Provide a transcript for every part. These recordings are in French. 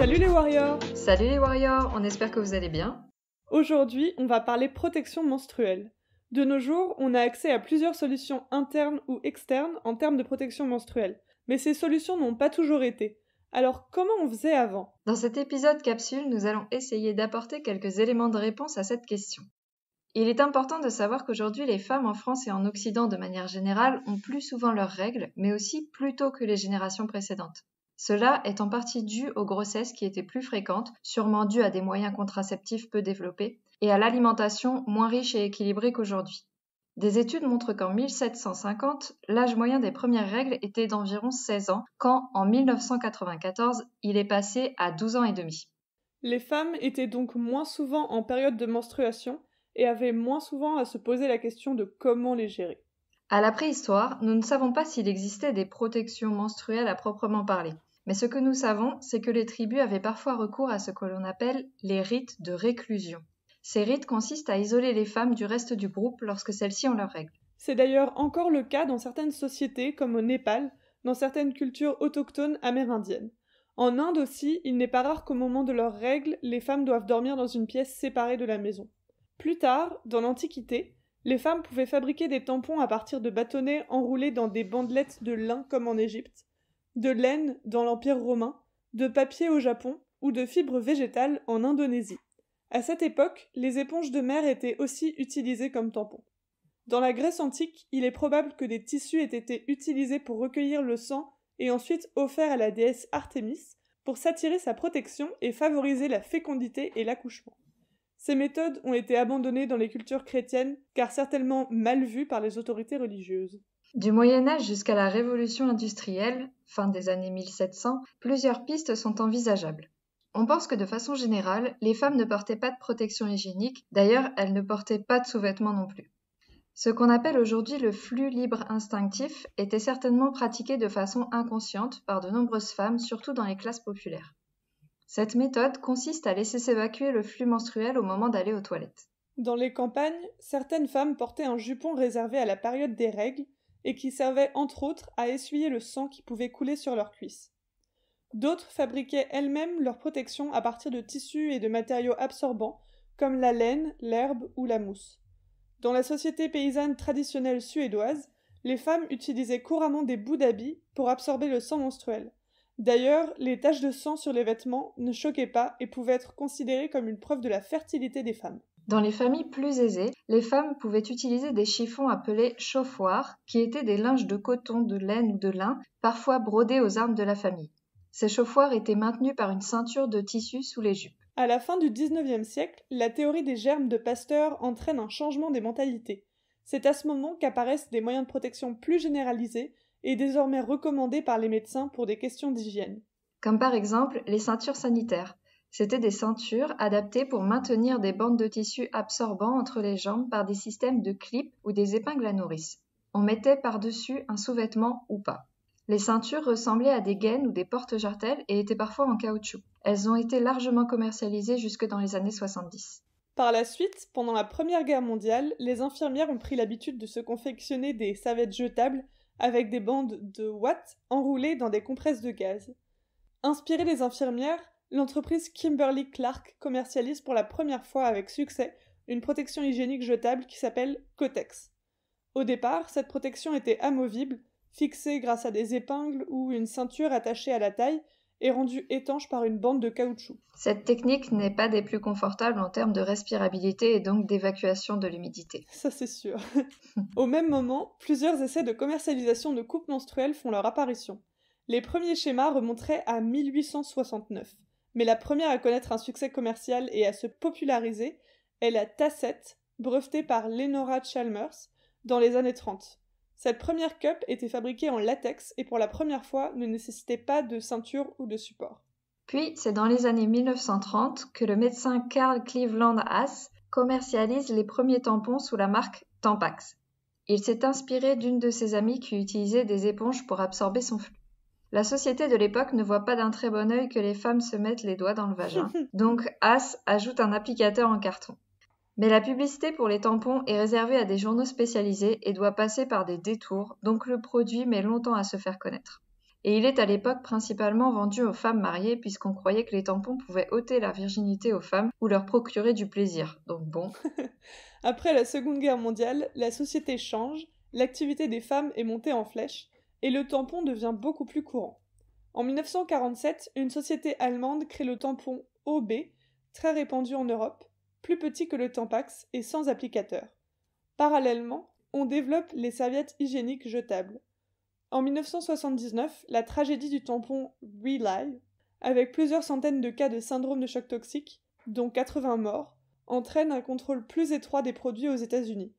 Salut les warriors Salut les warriors, on espère que vous allez bien. Aujourd'hui, on va parler protection menstruelle. De nos jours, on a accès à plusieurs solutions internes ou externes en termes de protection menstruelle. Mais ces solutions n'ont pas toujours été. Alors comment on faisait avant Dans cet épisode capsule, nous allons essayer d'apporter quelques éléments de réponse à cette question. Il est important de savoir qu'aujourd'hui les femmes en France et en Occident de manière générale ont plus souvent leurs règles, mais aussi plus tôt que les générations précédentes. Cela est en partie dû aux grossesses qui étaient plus fréquentes, sûrement dues à des moyens contraceptifs peu développés, et à l'alimentation moins riche et équilibrée qu'aujourd'hui. Des études montrent qu'en 1750, l'âge moyen des premières règles était d'environ 16 ans, quand en 1994, il est passé à 12 ans et demi. Les femmes étaient donc moins souvent en période de menstruation et avaient moins souvent à se poser la question de comment les gérer. À la préhistoire, nous ne savons pas s'il existait des protections menstruelles à proprement parler. Mais ce que nous savons, c'est que les tribus avaient parfois recours à ce que l'on appelle les rites de réclusion. Ces rites consistent à isoler les femmes du reste du groupe lorsque celles-ci ont leurs règles. C'est d'ailleurs encore le cas dans certaines sociétés comme au Népal, dans certaines cultures autochtones amérindiennes. En Inde aussi, il n'est pas rare qu'au moment de leurs règles, les femmes doivent dormir dans une pièce séparée de la maison. Plus tard, dans l'Antiquité, les femmes pouvaient fabriquer des tampons à partir de bâtonnets enroulés dans des bandelettes de lin comme en Égypte, de laine dans l'Empire romain, de papier au Japon ou de fibres végétales en Indonésie. À cette époque, les éponges de mer étaient aussi utilisées comme tampons. Dans la Grèce antique, il est probable que des tissus aient été utilisés pour recueillir le sang et ensuite offerts à la déesse Artémis pour s'attirer sa protection et favoriser la fécondité et l'accouchement. Ces méthodes ont été abandonnées dans les cultures chrétiennes car certainement mal vues par les autorités religieuses. Du Moyen Âge jusqu'à la Révolution industrielle, fin des années 1700, plusieurs pistes sont envisageables. On pense que de façon générale, les femmes ne portaient pas de protection hygiénique, d'ailleurs elles ne portaient pas de sous-vêtements non plus. Ce qu'on appelle aujourd'hui le flux libre instinctif était certainement pratiqué de façon inconsciente par de nombreuses femmes, surtout dans les classes populaires. Cette méthode consiste à laisser s'évacuer le flux menstruel au moment d'aller aux toilettes. Dans les campagnes, certaines femmes portaient un jupon réservé à la période des règles, et qui servaient entre autres à essuyer le sang qui pouvait couler sur leurs cuisses. D'autres fabriquaient elles-mêmes leurs protections à partir de tissus et de matériaux absorbants comme la laine, l'herbe ou la mousse. Dans la société paysanne traditionnelle suédoise, les femmes utilisaient couramment des bouts d'habits pour absorber le sang menstruel. D'ailleurs, les taches de sang sur les vêtements ne choquaient pas et pouvaient être considérées comme une preuve de la fertilité des femmes. Dans les familles plus aisées, les femmes pouvaient utiliser des chiffons appelés chauffoirs, qui étaient des linges de coton, de laine ou de lin, parfois brodés aux armes de la famille. Ces chauffoirs étaient maintenus par une ceinture de tissu sous les jupes. À la fin du XIXe siècle, la théorie des germes de Pasteur entraîne un changement des mentalités. C'est à ce moment qu'apparaissent des moyens de protection plus généralisés et désormais recommandés par les médecins pour des questions d'hygiène. Comme par exemple les ceintures sanitaires. C'était des ceintures adaptées pour maintenir des bandes de tissu absorbant entre les jambes par des systèmes de clips ou des épingles à nourrice. On mettait par-dessus un sous-vêtement ou pas. Les ceintures ressemblaient à des gaines ou des portes-jartelles et étaient parfois en caoutchouc. Elles ont été largement commercialisées jusque dans les années 70. Par la suite, pendant la Première Guerre mondiale, les infirmières ont pris l'habitude de se confectionner des savettes jetables avec des bandes de watts enroulées dans des compresses de gaz. Inspirées des infirmières, l'entreprise Kimberly Clark commercialise pour la première fois avec succès une protection hygiénique jetable qui s'appelle Cotex. Au départ, cette protection était amovible, fixée grâce à des épingles ou une ceinture attachée à la taille et rendue étanche par une bande de caoutchouc. Cette technique n'est pas des plus confortables en termes de respirabilité et donc d'évacuation de l'humidité. Ça c'est sûr. Au même moment, plusieurs essais de commercialisation de coupes menstruelles font leur apparition. Les premiers schémas remonteraient à 1869 mais la première à connaître un succès commercial et à se populariser est la Tassette, brevetée par Lenora Chalmers dans les années 30. Cette première cup était fabriquée en latex et pour la première fois ne nécessitait pas de ceinture ou de support. Puis, c'est dans les années 1930 que le médecin Carl Cleveland Haas commercialise les premiers tampons sous la marque Tampax. Il s'est inspiré d'une de ses amies qui utilisait des éponges pour absorber son flux. La société de l'époque ne voit pas d'un très bon œil que les femmes se mettent les doigts dans le vagin. Donc As ajoute un applicateur en carton. Mais la publicité pour les tampons est réservée à des journaux spécialisés et doit passer par des détours, donc le produit met longtemps à se faire connaître. Et il est à l'époque principalement vendu aux femmes mariées puisqu'on croyait que les tampons pouvaient ôter la virginité aux femmes ou leur procurer du plaisir. Donc bon. Après la Seconde Guerre mondiale, la société change, l'activité des femmes est montée en flèche et le tampon devient beaucoup plus courant. En 1947, une société allemande crée le tampon OB, très répandu en Europe, plus petit que le Tampax et sans applicateur. Parallèlement, on développe les serviettes hygiéniques jetables. En 1979, la tragédie du tampon Relay, avec plusieurs centaines de cas de syndrome de choc toxique, dont 80 morts, entraîne un contrôle plus étroit des produits aux États-Unis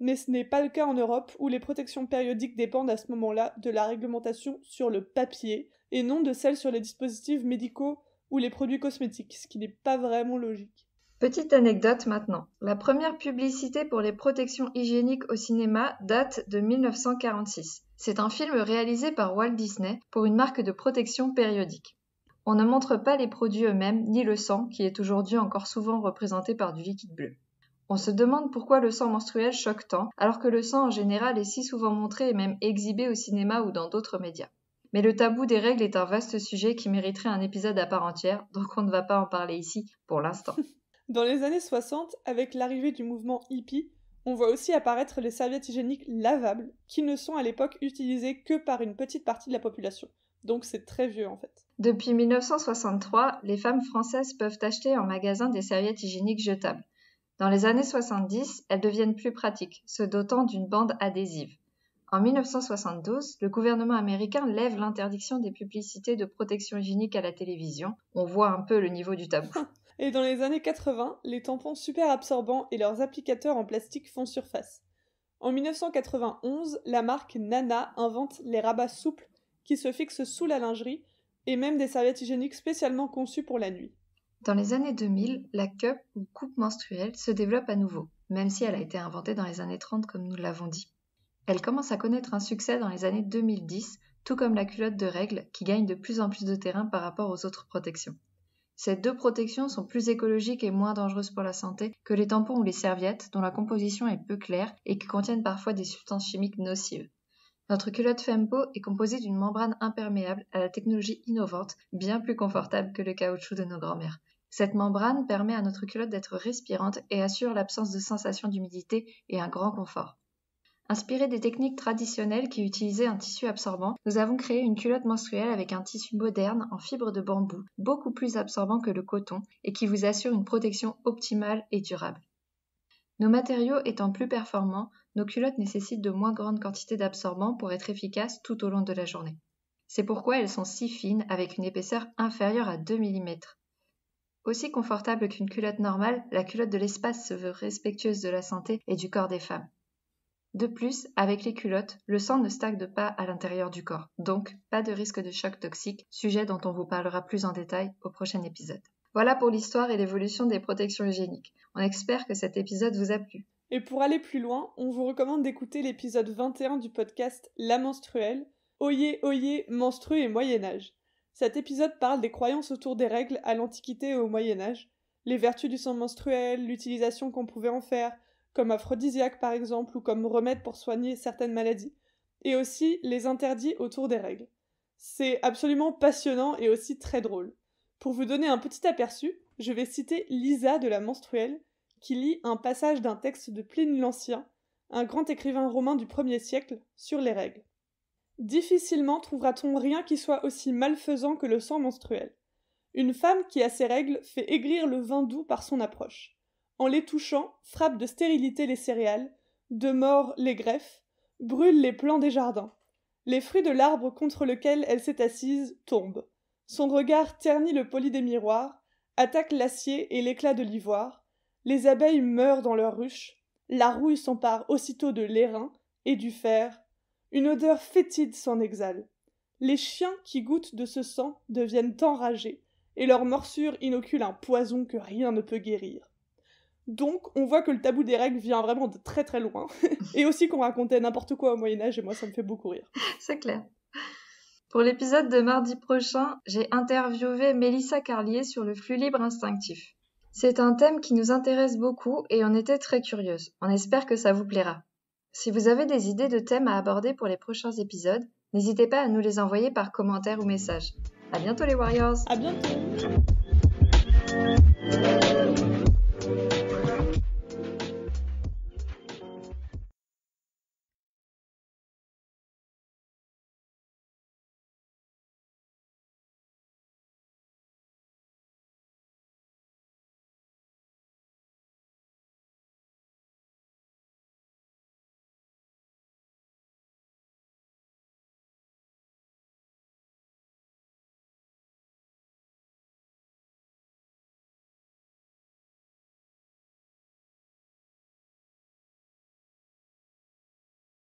mais ce n'est pas le cas en Europe où les protections périodiques dépendent à ce moment-là de la réglementation sur le papier et non de celle sur les dispositifs médicaux ou les produits cosmétiques, ce qui n'est pas vraiment logique. Petite anecdote maintenant. La première publicité pour les protections hygiéniques au cinéma date de 1946. C'est un film réalisé par Walt Disney pour une marque de protection périodique. On ne montre pas les produits eux-mêmes ni le sang qui est aujourd'hui encore souvent représenté par du liquide bleu. On se demande pourquoi le sang menstruel choque tant, alors que le sang en général est si souvent montré et même exhibé au cinéma ou dans d'autres médias. Mais le tabou des règles est un vaste sujet qui mériterait un épisode à part entière, donc on ne va pas en parler ici pour l'instant. Dans les années 60, avec l'arrivée du mouvement hippie, on voit aussi apparaître les serviettes hygiéniques lavables, qui ne sont à l'époque utilisées que par une petite partie de la population. Donc c'est très vieux en fait. Depuis 1963, les femmes françaises peuvent acheter en magasin des serviettes hygiéniques jetables. Dans les années 70, elles deviennent plus pratiques, se dotant d'une bande adhésive. En 1972, le gouvernement américain lève l'interdiction des publicités de protection hygiénique à la télévision. On voit un peu le niveau du tabou. Et dans les années 80, les tampons super absorbants et leurs applicateurs en plastique font surface. En 1991, la marque Nana invente les rabats souples qui se fixent sous la lingerie et même des serviettes hygiéniques spécialement conçues pour la nuit. Dans les années 2000, la cup ou coupe menstruelle se développe à nouveau, même si elle a été inventée dans les années 30 comme nous l'avons dit. Elle commence à connaître un succès dans les années 2010, tout comme la culotte de règles qui gagne de plus en plus de terrain par rapport aux autres protections. Ces deux protections sont plus écologiques et moins dangereuses pour la santé que les tampons ou les serviettes dont la composition est peu claire et qui contiennent parfois des substances chimiques nocives. Notre culotte Fempo est composée d'une membrane imperméable à la technologie innovante, bien plus confortable que le caoutchouc de nos grands-mères. Cette membrane permet à notre culotte d'être respirante et assure l'absence de sensation d'humidité et un grand confort. Inspiré des techniques traditionnelles qui utilisaient un tissu absorbant, nous avons créé une culotte menstruelle avec un tissu moderne en fibre de bambou, beaucoup plus absorbant que le coton et qui vous assure une protection optimale et durable. Nos matériaux étant plus performants, nos culottes nécessitent de moins grandes quantités d'absorbant pour être efficaces tout au long de la journée. C'est pourquoi elles sont si fines avec une épaisseur inférieure à 2 mm. Aussi confortable qu'une culotte normale, la culotte de l'espace se veut respectueuse de la santé et du corps des femmes. De plus, avec les culottes, le sang ne stagne pas à l'intérieur du corps, donc pas de risque de choc toxique, sujet dont on vous parlera plus en détail au prochain épisode. Voilà pour l'histoire et l'évolution des protections hygiéniques. On espère que cet épisode vous a plu. Et pour aller plus loin, on vous recommande d'écouter l'épisode 21 du podcast La menstruelle, Oyez, oyez, monstrueux et Moyen Âge. Cet épisode parle des croyances autour des règles à l'Antiquité et au Moyen Âge, les vertus du sang menstruel, l'utilisation qu'on pouvait en faire, comme aphrodisiaque par exemple, ou comme remède pour soigner certaines maladies, et aussi les interdits autour des règles. C'est absolument passionnant et aussi très drôle. Pour vous donner un petit aperçu, je vais citer Lisa de la menstruelle, qui lit un passage d'un texte de Pline l'Ancien, un grand écrivain romain du 1er siècle, sur les règles. Difficilement trouvera-t-on rien qui soit aussi malfaisant que le sang menstruel. Une femme qui a ses règles fait aigrir le vin doux par son approche. En les touchant, frappe de stérilité les céréales, de mort les greffes, brûle les plants des jardins. Les fruits de l'arbre contre lequel elle s'est assise tombent. Son regard ternit le poli des miroirs, attaque l'acier et l'éclat de l'ivoire. Les abeilles meurent dans leurs ruches. La rouille s'empare aussitôt de l'airain et du fer une odeur fétide s'en exhale. Les chiens qui goûtent de ce sang deviennent enragés, et leur morsure inoculent un poison que rien ne peut guérir. Donc, on voit que le tabou des règles vient vraiment de très très loin, et aussi qu'on racontait n'importe quoi au Moyen-Âge, et moi ça me fait beaucoup rire. C'est clair. Pour l'épisode de mardi prochain, j'ai interviewé Mélissa Carlier sur le flux libre instinctif. C'est un thème qui nous intéresse beaucoup et on était très curieuse. On espère que ça vous plaira. Si vous avez des idées de thèmes à aborder pour les prochains épisodes, n'hésitez pas à nous les envoyer par commentaire ou message. À bientôt les Warriors. À bientôt.